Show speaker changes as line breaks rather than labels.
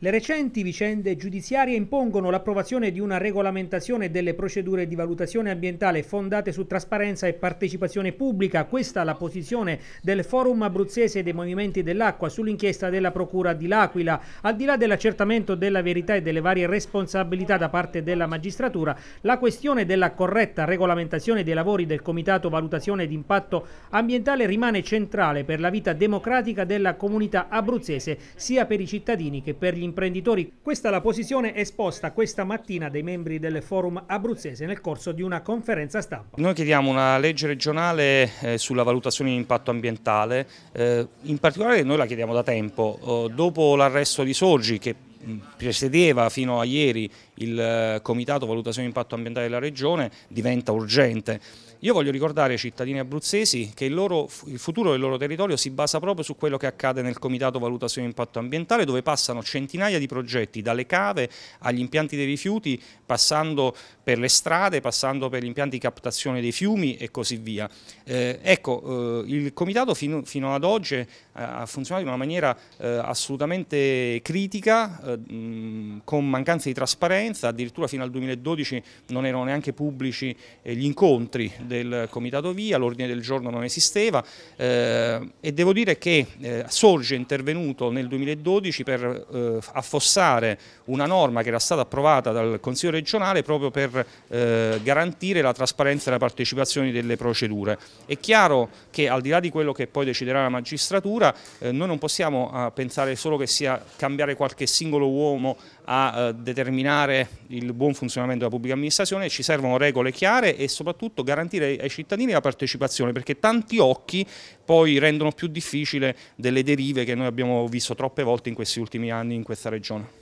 Le recenti vicende giudiziarie impongono l'approvazione di una regolamentazione delle procedure di valutazione ambientale fondate su trasparenza e partecipazione pubblica. Questa è la posizione del Forum Abruzzese dei Movimenti dell'Acqua sull'inchiesta della Procura di L'Aquila. Al di là dell'accertamento della verità e delle varie responsabilità da parte della magistratura, la questione della corretta regolamentazione dei lavori del Comitato Valutazione di Impatto Ambientale rimane centrale per la vita democratica della comunità abruzzese, sia per i cittadini che per gli imprenditori. Questa è la posizione esposta questa mattina dai membri del forum abruzzese nel corso di una conferenza stampa.
Noi chiediamo una legge regionale eh, sulla valutazione di impatto ambientale, eh, in particolare noi la chiediamo da tempo, eh, dopo l'arresto di Sorgi che precedeva fino a ieri il eh, Comitato Valutazione Impatto Ambientale della Regione diventa urgente. Io voglio ricordare ai cittadini abruzzesi che il, loro, il futuro del loro territorio si basa proprio su quello che accade nel Comitato Valutazione Impatto Ambientale dove passano centinaia di progetti dalle cave agli impianti dei rifiuti passando per le strade, passando per gli impianti di captazione dei fiumi e così via. Eh, ecco, eh, il Comitato fino, fino ad oggi eh, ha funzionato in una maniera eh, assolutamente critica, eh, mh, con mancanza di trasparenza partenza, addirittura fino al 2012 non erano neanche pubblici eh, gli incontri del Comitato Via, l'ordine del giorno non esisteva eh, e devo dire che eh, Sorge è intervenuto nel 2012 per affossare una norma che era stata approvata dal Consiglio regionale proprio per garantire la trasparenza e la partecipazione delle procedure. È chiaro perché al di là di quello che poi deciderà la magistratura, eh, noi non possiamo eh, pensare solo che sia cambiare qualche singolo uomo a eh, determinare il buon funzionamento della pubblica amministrazione, ci servono regole chiare e soprattutto garantire ai cittadini la partecipazione, perché tanti occhi poi rendono più difficile delle derive che noi abbiamo visto troppe volte in questi ultimi anni in questa regione.